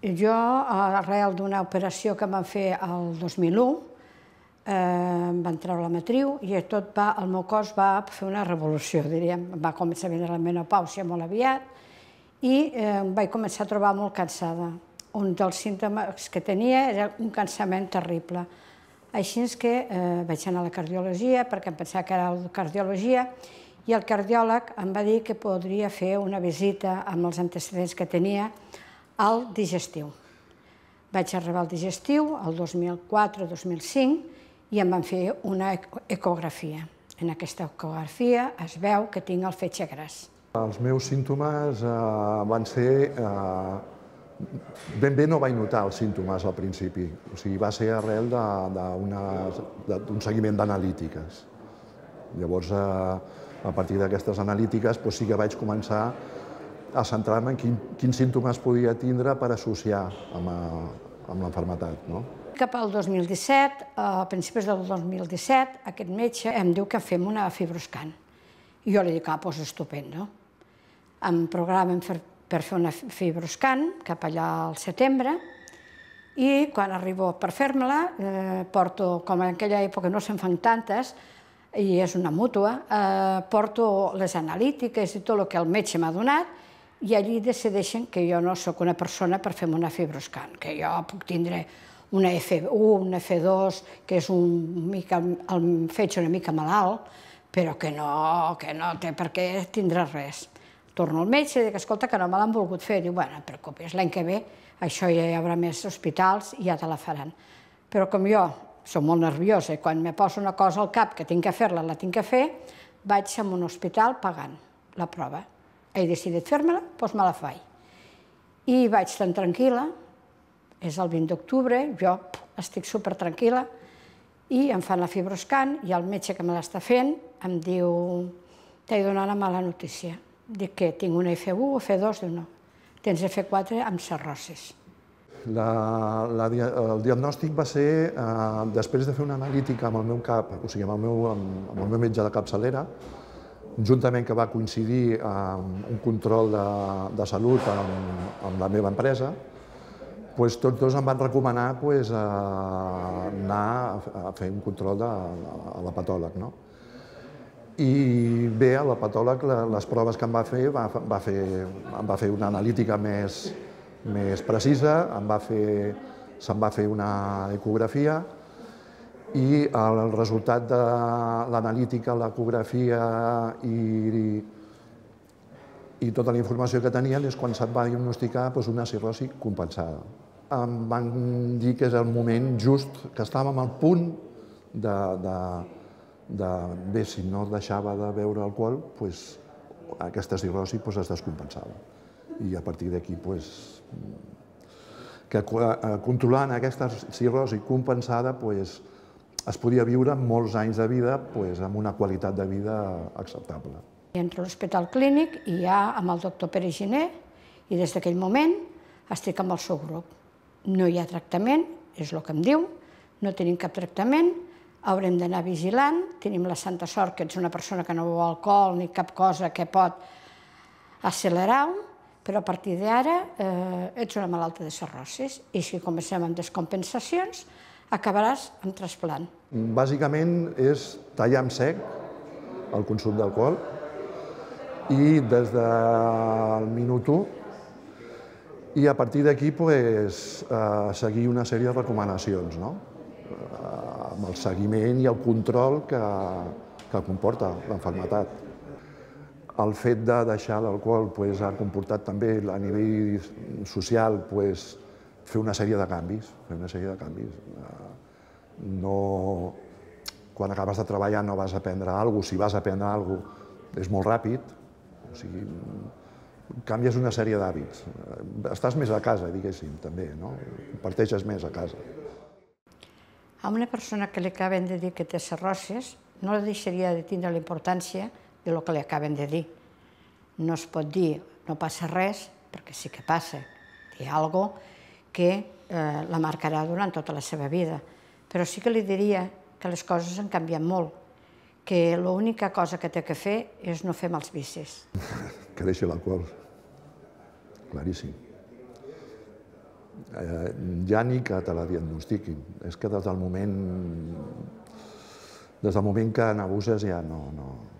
Jo, arrel d'una operació que van fer el 2001, eh, em van treure la matriu i tot va, el meu cos va fer una revolució, diríem. Va començar a venir la menopàusia molt aviat i eh, em vaig començar a trobar molt cansada. Un dels símptomes que tenia era un cansament terrible. Així és que eh, vaig anar a la cardiologia, perquè em pensava que era la cardiologia, i el cardiòleg em va dir que podria fer una visita amb els antecedents que tenia al digestiu. Vaig arribar al digestiu el 2004-2005 i em van fer una ecografia. En aquesta ecografia es veu que tinc el fetge gras. Els meus símptomes eh, van ser... Eh, ben bé no vaig notar els símptomes al principi, o sigui, va ser arrel d'un seguiment d'analítiques. Llavors, eh, a partir d'aquestes analítiques, doncs sí que vaig començar a centrar-me en quin, quins símptomes podia tindre per associar amb, amb l'enfermetat. No? Cap al 2017, a principis del 2017, aquest metge em diu que fem una fibroscan. I jo li dic, ah, doncs estupendo. Em programen fer, per fer una fibroscan cap allà al setembre, i quan arribo per fer-me-la, eh, porto, com en aquella època no se'n fan tantes, i és una mútua, eh, porto les analítiques i tot el que el metge m'ha donat, i allí decideixen que jo no sóc una persona per fer-me una fibroscan, que jo puc tindre una F1, una F2, que és un mica, el feig una mica malalt, però que no, que no té per què tindre res. Torno al metge i dic, escolta, que no me l'han volgut fer. Diu, bueno, però et preocupis, l'any que ve això ja hi haurà més hospitals i ja te la faran. Però com jo soc molt nerviosa i quan me poso una cosa al cap que tinc que fer-la, la tinc que fer, vaig a un hospital pagant la prova he decidit fer-me-la, doncs me la faig. I vaig tan tranquil·la, és el 20 d'octubre, jo estic super tranquil·la, i em fan la fibroscan i el metge que me l'està fent em diu t'he donat la mala notícia. Dic que tinc una F1 o F2? Diu no, tens F4 amb cirrosis. La, la, el diagnòstic va ser, eh, després de fer una analítica amb el meu cap, o sigui, amb el meu, amb, amb el meu metge de capçalera, juntament que va coincidir amb un control de, de salut amb, amb la meva empresa, doncs tots dos em van recomanar doncs, anar a fer un control de, a la patòleg. No? I bé, a la patòleg les proves que em va fer, va, va fer em va fer una analítica més, més precisa, em va fer, se'm va fer una ecografia, i el resultat de l'analítica, l'ecografia i, i, i tota la informació que tenien és quan se't va diagnosticar doncs, una cirrosi compensada. Em van dir que és el moment just, que estàvem al punt de, de, de bé, si no deixava de beure alcohol, doncs, aquesta cirrosi doncs, es descompensava. I a partir d'aquí doncs, que eh, controlant aquesta cirrosi compensada, pues, es podia viure molts anys de vida pues, amb una qualitat de vida acceptable. Entro a l'Hospital Clínic i ja amb el doctor Pere Giner i des d'aquell moment estic amb el seu grup. No hi ha tractament, és el que em diu, no tenim cap tractament, haurem d'anar vigilant, tenim la santa sort que ets una persona que no beu alcohol ni cap cosa que pot accelerar-ho, però a partir d'ara eh, ets una malalta de cirrosis i si comencem amb descompensacions acabaràs amb trasplant. Bàsicament és tallar en sec el consum d'alcohol i des del minut 1 i a partir d'aquí pues, eh, seguir una sèrie de recomanacions, no? Eh, amb el seguiment i el control que, que comporta l'enfermetat. El fet de deixar l'alcohol pues, ha comportat també a nivell social pues, fer una sèrie de canvis, fer una sèrie de canvis. Eh, no... Quan acabes de treballar no vas aprendre alguna cosa, si vas aprendre alguna cosa és molt ràpid, o sigui, canvies una sèrie d'hàbits. Eh, estàs més a casa, diguéssim, també, no? Parteixes més a casa. A una persona que li acaben de dir que té cirrosis, no la deixaria de tindre la importància de lo que li acaben de dir. No es pot dir, no passa res, perquè sí que passa. ha alguna cosa que eh, la marcarà durant tota la seva vida. Però sí que li diria que les coses han canviat molt, que l'única cosa que té que fer és no fer mals vicis. Creixi la col. Claríssim. Eh, ja ni que te la diagnostiquin. És que des del moment... Des del moment que n'abuses ja no, no,